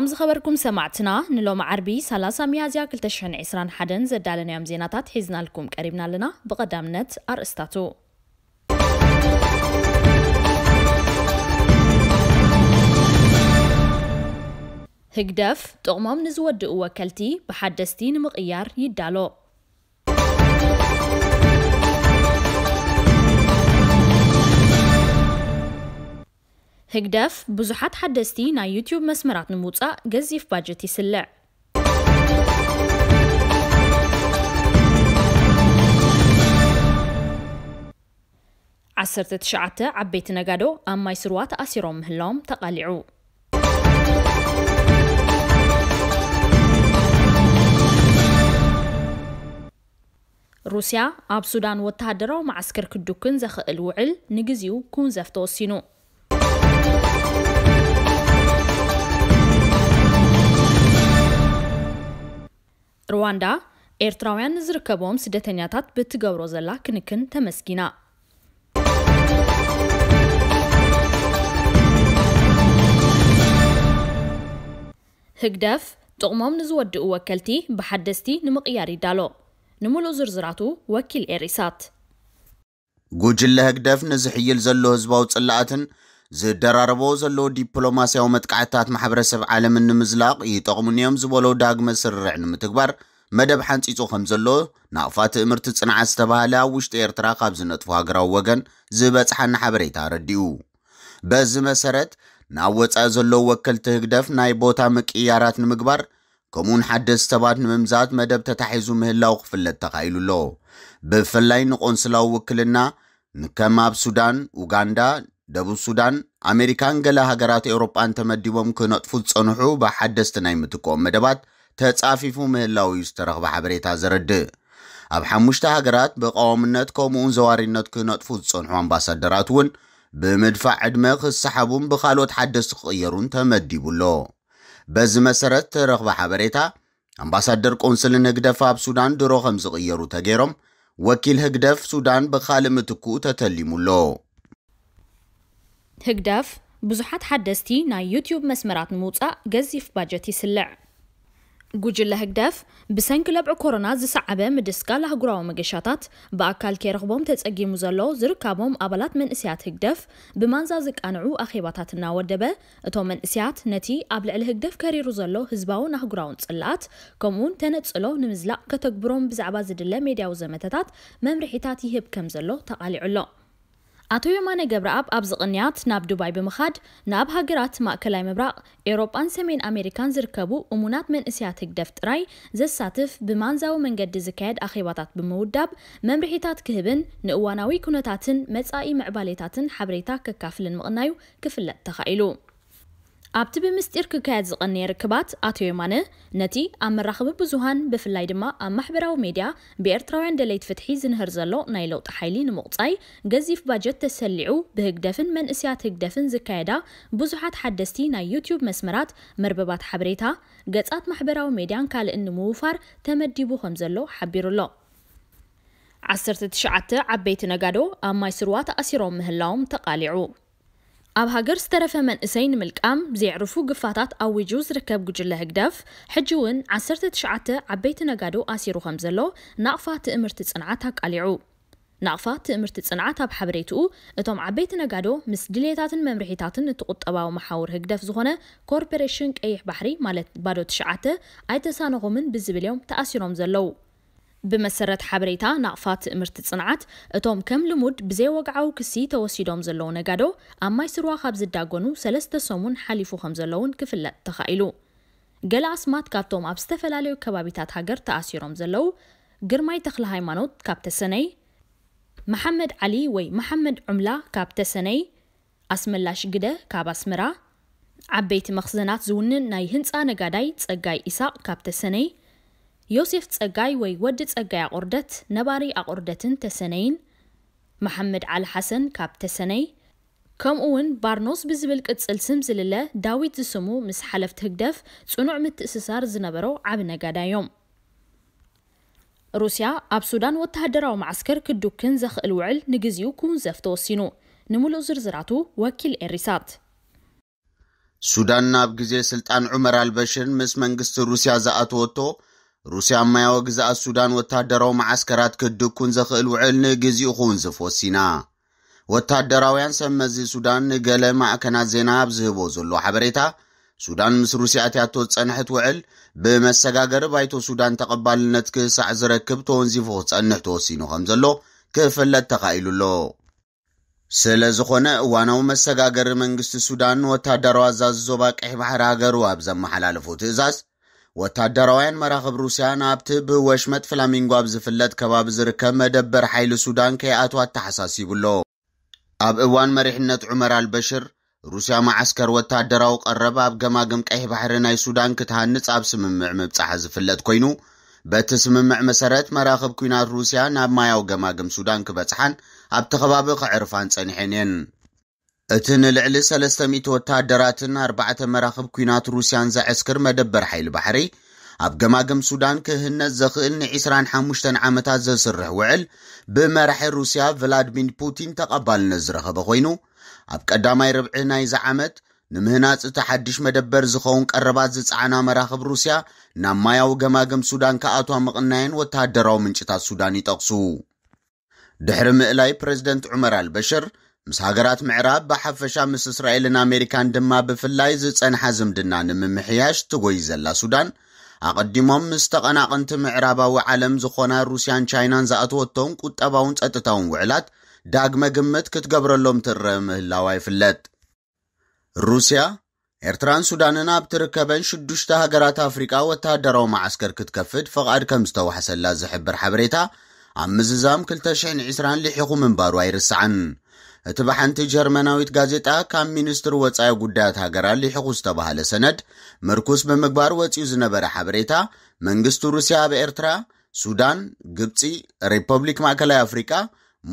أمس خبركم سمعتنا نلوم عربي سلاسة ميازيا كل تشحن عسران حدن زدالنا يوم زيناتات حيزنا لكم قريبنا لنا نت أرستاتو هكدف تغمام نزود دقوة كالتي بحدستين ንምቕያር يدالو ህግደፍ ብዙሓት ሓደስቲ ናይ ዩትዩብ መስመራት ንምውፃእ ገዚፍ ባጀት ይስልዕ ዓሰርተ ትሽዓተ ዓበይቲ ነጋዶ ኣብ ማይ ስርዋ ተኣሲሮም ምህላዎም ተቓሊዑ ሩስያ ኣብ ሱዳን ወተሃደራዊ ማዓስከር ክዱክን ዘኽእል ውዕል ንግዚኡ ክውንዘፍ ተወሲኑ ሩዋንዳ ኤርትራውያን ንዝርከቦም ስደተኛታት ብትገብሮ ዘላ ክንክን ተመስጊና ህግደፍ ጥቕሞም ንዝወድኡ ወከልቲ ብሓደስቲ ንምቕያር ይዳሎ ንምሉእ ዝርዝራቱ ወኪል ኤሪሳት ጉጅለ ህግደፍ ንዝሕይል ዘሎ ህዝባዊ ጽላኣትን ዝደራርቦ ዘሎ ዲፕሎማስያዊ መጥቃዕትታት ማሕበረሰብ ዓለም ንምዝላቕ ይጠቕሙን እዮም ዝበሎ ዳግመ ስርርዕ ንምትግባር መደብ ሓንፂፁ ከም ዘሎ ናቕፋት እምርቲ ፅንዓት ዝተባሃለ ኣብ ውሽጢ ኤርትራ ካብ ዝነጥፉ ሃገራዊ ወገን ዝበፅሓና ሓበሬታ ረዲኡ በዚ መሰረት ናብ ወፃኢ ዘሎ ወከልቲ ህግደፍ ናይ ቦታ ምቅያራት ንምግባር ከምኡውን ሓደስ ሰባት ንምምዛት መደብ ተታሒዙ ምህላው ክፍለጥ ተኻኢሉ ኣሎ ብፍላይ ንቆንስላዊ ውክልና ንከም ኣብ ሱዳን፣ ኡጋንዳ፣ ደቡብ ሱዳን ኣሜሪካን ገለ ሃገራት ኤውሮጳን ተመዲቦም ክነጥፉ ዝጸንሑ ብሓደስቲ ናይ ምትክኦም መደባት ተጻፊፉ ምህላው እዩ ዝተረኽበ ሓበሬታ ዘረድእ ኣብ ሓሙሽተ ሃገራት ብቃዋምነት ከምኡውን ዘዋሪነት ክነጥፉ ዝጸንሑ ኣምባሳደራት እውን ብምድፋዕ ዕድመ ክሰሓቡን ብኻልኦት ሓደስቲ ክቕየሩን ተመዲቡሎ በዚ መሰረት ተረኽበ ሓበሬታ ኣምባሳደር ቆንስልን ህግደፍ ኣብ ሱዳን ድሮ ከም ዝቕየሩ ተገይሮም ወኪል ህግደፍ ሱዳን ብኻልእ ምትክኡ ተተሊሙሎ هكداف بزحات حدستي نا يوتيوب مسمرات موطا غزيف باجتي سلع جوجل هكداف بسن كلب كورونا ز صعبه مدسكال هغراو مغشاتات باكال كيرغبوم تصقي مزلو زركابوم ابلات من اسيات هكداف بمانزا زقانعو اخيباتات نا ودبه اتو من اسيات نتي ابل ال هكداف كاريرو زلو حزباو نا هغراو نصلات كومون تنصلو نمزلا كتكبروم بزعبا زدله ميدياو زمتات ممرحيتات يهب كم زلو تقاليعلو ኣቶ የማነ ገብረኣብ ኣብ ዝቕንያት ናብ ዱባይ ብምኻድ ናብ ሃገራት ማእከላይ ምብራቕ ኤውሮጳን ሰሜን ኣሜሪካን ዝርከቡ እሙናት መንእስያት ህግደፍ ጥራይ ዘሳትፍ ብማንዛዊ መንገዲ ዝካየድ ኣኼባታት ብምውዳብ መምርሒታት ክህብን ንእዋናዊ ኩነታትን መጻኢ ምዕባሌታትን ሓበሬታ ከካፍልን ምቕናዩ ክፍለጥ ተኻኢሉ ኣብቲ ብምስጢር ክካየድ ዝቐነየ ርክባት ኣቶ የማነ ነቲ ኣብ መራኸቢ ብዙሃን ብፍላይ ድማ ኣብ ማሕበራዊ ሜድያ ብኤርትራውያን ደለይት ፍትሒ ዝንህር ዘሎ ናይ ለውጢ ሓይሊ ንምቑፃይ ገዚፍ ባጀት ተሰሊዑ ብህግደፍን መንእስያት ህግደፍን ዝካየዳ ብዙሓት ሓደስቲ ናይ ዩትዩብ መስመራት መርበባት ሓበሬታ ገጻት ማሕበራዊ ሜድያን ካልእ ንምውፋር ተመዲቡ ከም ዘሎ ሓቢሩ 19 ዓበይቲ ነጋዶ ኣብ ማይ ስርዋ ተኣሲሮም ምህላዎም ተቓሊዑ أب هاجر استرف من إسين ملك أم زي عرفوا قفاتات أو يجوز ركب جوجل هجدف حجون عسرت تشعت عبيت نجادو أسيرو خمزلو نقفات إمرت صنعتك قليعو نقفات إمرت صنعتها بحبريتو أتوم عبيت نجادو مس دليتات الممرحيتات نتقط أبا ومحاور هجدف زخنة كوربريشن أيح بحري مالت بارو تشعت أي سانغومن من بزبليوم تأسيرو خمزلو ብመሰረት ሓበሬታ ናቕፋት ምህርቲ ፅንዓት እቶም ከም ልሙድ ብዘይ ወግዓዊ ክሲ ተወሲዶም ዘለዉ ነጋዶ ኣብ ማይ ስርዋ ካብ ዝዳጎኑ ሰለስተ ሰሙን ሓሊፉ ከም ዘለውን ክፍለጥ ተኻኢሉ ገለ ኣስማት ካብቶም ኣብ ዝተፈላለዩ ከባቢታት ሃገር ተኣሲሮም ዘለው ግርማይ ተክለ ሃይማኖት ካብ ተሰነይ መሓመድ ዓሊ ወይ መሓመድ ዑምላ ካብ ተሰነይ ኣስመላሽ ግደ ካብ ኣስምራ ዓበይቲ መኽዘናት ዝውንን ናይ ህንፃ ነጋዳይ ፀጋይ ኢሳቅ ካብ ተሰነይ ዮሴፍ ፀጋይ ወይ ወዲ ፀጋይ ኣቑርደት ነባሪ ኣቑርደትን ተሰነይን መሐመድ ዓሊ ሓሰን ካብ ተሰነይ እውን ባርኖስ ብዝብል ቅፅል ስም ዝልለ ዳዊት ዝስሙ ምስ ሓለፍቲ ህግደፍ ጽኑዕ ምትእስሳር ዝነበሮ ዓብ ነጋዳ እዮም ሩስያ ኣብ ሱዳን ወተሃደራዊ ማዓስከር ክዱክን ዘኽእል ውዕል ንግዜኡ ክውንዘፍ ተወሲኑ ንምሉእ ዝርዝራቱ ወኪል ኤሪሳት ሱዳን ናብ ግዜ ስልጣን ዑመር አልበሽር ምስ መንግስቲ ሩስያ ዝኣተወቶ ሩስያ ማያዊ ግዛኣት ሱዳን ወታደራዊ ማዓስከራት ክድኩን ዘኽእል ውዕል ንግዜኡ ኹውን ወሲና ወታደራውያን ሰብ መዚ ሱዳን ንገለ ማእከናት ዜና ኣብ ዝህቦ ዘሎ ሓበሬታ ሱዳን ምስ ሩስያ እትያቶ ዝጸንሐት ውዕል ብመሰጋገሪ ባይቶ ሱዳን ተቐባልነት ክሳዕ ዝረክብ ተወንዚፉ ክጸንሕ ተወሲኑ ከም ዘሎ ክፍለጥ ተኻኢሉ ኣሎ ስለ ዝኾነ እዋናዊ መሰጋገሪ መንግስቲ ሱዳን ወታደራዊ ኣዛዝ ዞባ ቀይ ባሕሪ ሃገሩ ኣብ ዘመሓላለፉ ትእዛዝ ወታደራውያን መራኸብ ሩስያን ኣብቲ ብወሽመጥ ፍላሚንጎ ኣብ ዝፍለጥ ከባቢ ዝርከብ መደበር ሓይሊ ሱዳን ከይኣቱ ኣተሓሳሲቡሎ ኣብ እዋን መሪሕነት ዑመር ኣልበሽር ሩስያ ማዓስከር ወታደራዊ ቀረብ ኣብ ገማግም ቀይሕ ባሕሪ ናይ ሱዳን ክትሃንጽ ኣብ ስምምዕ ምብጻሓ ዝፍለጥ ኮይኑ በቲ ስምምዕ መሰረት መራኸብ ኩናት ሩስያ ናብ ማያዊ ገማግም ሱዳን ክበጽሓን ኣብቲ ከባቢ ክዕርፋን ጸኒሐን እየን እቲ ንልዕሊ 300 ወተሃደራትን ኣርባዕተ መራኽብ ኩናት ሩስያን ዘዕስክር መደበር ሓይሊ ባሕሪ ኣብ ገማግም ሱዳን ክህነት ዘኽእል ን25 ዓመታት ዘስርሕ ውዕል ብመራሒ ሩስያ ቭላድሚር ፑቲን ተቐባልነት ዝረኸበ ኮይኑ ኣብ ቀዳማይ ርብዒ ናይዚ ዓመት ንምህናፅ እቲ ሓድሽ መደበር ዝኸውን ቀረባት ዝፀዓና መራኽብ ሩስያ ናብ ማያዊ ገማግም ሱዳን ከኣቷ ምቕናየን ወተሃደራዊ ምንጭታት ሱዳን ይጠቕሱ ድሕሪ ምእላይ ፕረዚደንት ዑመር ኣልበሽር ምስ ሃገራት ምዕራብ ብሓፈሻ ምስ እስራኤልን ኣሜሪካን ድማ ብፍላይ ዝጸንሐ ዝምድና ንምምሕያሽ ትጎይ ዘላ ሱዳን ኣቐዲሞም ምስ ተቐናቐንቲ ምዕራባዊ ዓለም ዝኾና ሩስያን ቻይናን ዝኣትወቶም ቁጠባውን ጸጥታውን ውዕላት ዳግመ ግምት ክትገብረሎም ትርአ ምህላዋ ይፍለጥ ሩስያ ኤርትራን ሱዳንን ኣብ ትርከበን ሽዱሽተ ሃገራት ኣፍሪቃ ወታደራዊ ማዓስከር ክትከፍድ ፍቓድ ከም ዝተዋሕሰላ ዝሕብር ሓበሬታ ኣብ ምዝዛም 220 ሊሒኹ ምንባሩ ኣይርስዓን እቲ ብሓንቲ ጀርመናዊት ጋዜጣ ካብ ሚኒስትሪ ወፃኢ ጉዳያት ሃገራ ልሒኹ ዝተባሃለ ሰነድ ምርኩስ ብምግባር ወፂኡ ዝነበረ ሓበሬታ መንግስቲ ሩስያ ኣብ ኤርትራ ሱዳን ግብፂ ሪፐብሊክ ማእከላይ ኣፍሪቃ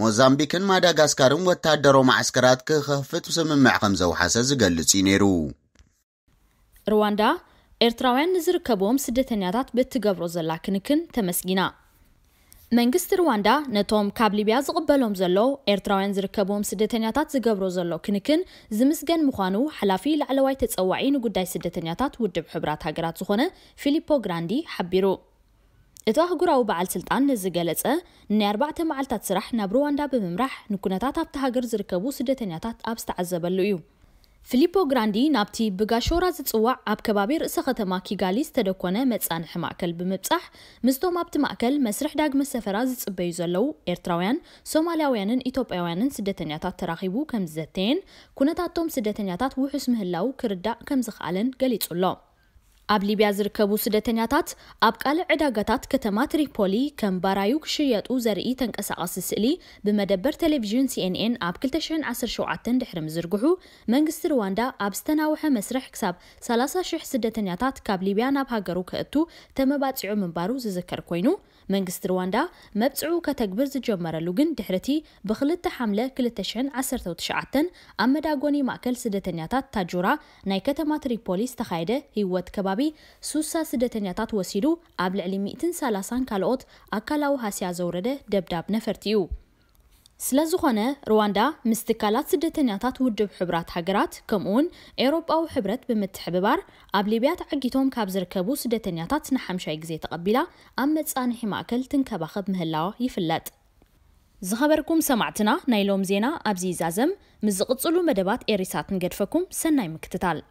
ሞዛምቢክን ማዳጋስካርን ወታደሮ ማዓስከራት ክኸፍት ስምምዕ ከም ዘውሓሰ ዝገልጽ እዩ ነይሩ ሩዋንዳ ኤርትራውያን ንዝርከቦም ስደተኛታት ብትገብሮ ዘላ ክንክን ተመስጊና መንግስቲ ሩዋንዳ ነቶም ካብ ሊብያ ዝቕበሎም ዘሎ ኤርትራውያን ዝርከቦም ስደተኛታት ዝገብሮ ዘሎ ክንክን ዝምስገን ምዃኑ ሓላፊ ላዕለዋይ ተፀዋዒ ንጉዳይ ስደተኛታት ውድብ ሕብራት ሃገራት ዝኾነ ፊሊፖ ግራንዲ ሓቢሩ እቲ ኣህጉራዊ በዓል ስልጣን ነዚ ገለፀ ናይ ኣርባዕተ መዓልታት ስራሕ ናብ ሩዋንዳ ብምምራሕ ንኩነታት ኣብቲ ሃገር ዝርከቡ ስደተኛታት ኣብ ዝተዓዘበሉ እዩ ፊሊፖ ግራንዲ ናብቲ ብጋሾራ ዝፅዋዕ ኣብ ከባቢ ርእሰ ከተማ ኪጋሊ ዝተደኮነ መፃንሒ ማእከል ብምብፃሕ ምስቶም ኣብቲ ማእከል መስርሕ ዳግመ ሰፈራ ዝፅበዩ ዘለው ኤርትራውያን ሶማልያውያንን ኢትዮጵያውያንን ስደተኛታት ተራኺቡ ከም ዝዘተየን ኩነታቶም ስደተኛታት ውሑስ ምህላው ክርዳእ ከም ዝኽኣለን ገሊጹ ኣሎ ኣብ ሊብያ ዝርከቡ ስደተኛታት ኣብ ቃል ዕዳጋታት ከተማ ትሪፖሊ ከም ባራዩ ክሽየጡ ዘርኢ ተንቀሳቐሲ ስእሊ ብመደበር ቴሌቭዥን ሲኤንኤን ኣብ 217 ድሕሪ ምዝርግሑ መንግስቲ ሩዋንዳ ኣብ ዝተናውሐ መስርሕ ክሳብ 30,000 ስደተኛታት ካብ ሊብያ ናብ ሃገሩ ክእቱ ተመባፂዑ ምንባሩ ዝዝከር ኮይኑ መንግስቲ ሩዋንዳ መብፅዑ ከተግብር ዝጀመረሉ ግን ድሕርቲ ብክልተ ሓምለ 219 ኣብ መዳጎኒ ማእከል ስደተኛታት ታጁራ ናይ ከተማ ትሪፖሊ ዝተኻየደ ህይወት ከባቢ ሱሳ ስደተኛታት ወሲዱ ኣብ ልዕሊ 130 ካልኦት ኣካላዊ ሃስያ ዘውረደ ደብዳብ ነፈርቲ እዩ ስለዝኾነ ሩዋንዳ ምስ ትካላት ስደተኛታት ውድብ ሕቡራት ሃገራት ከምኡውን ኤውሮጳዊ ሕብረት ብምትሕብባር ኣብ ሊብያ ተዓጊቶም ካብ ዝርከቡ ስደተኛታት ንሓምሻይ ግዜ ተቐቢላ ኣብ መጻንሒ ማእከል ትንከባኸብ ምህላዋ ይፍለጥ ዝኸበርኩም ሰማዕትና ናይ ሎም ዜና ኣብዚ ይዛዘም ምስ ዝቕጽሉ መደባት ኤሪሳት ንገድፈኩም ሰናይ ምክትታል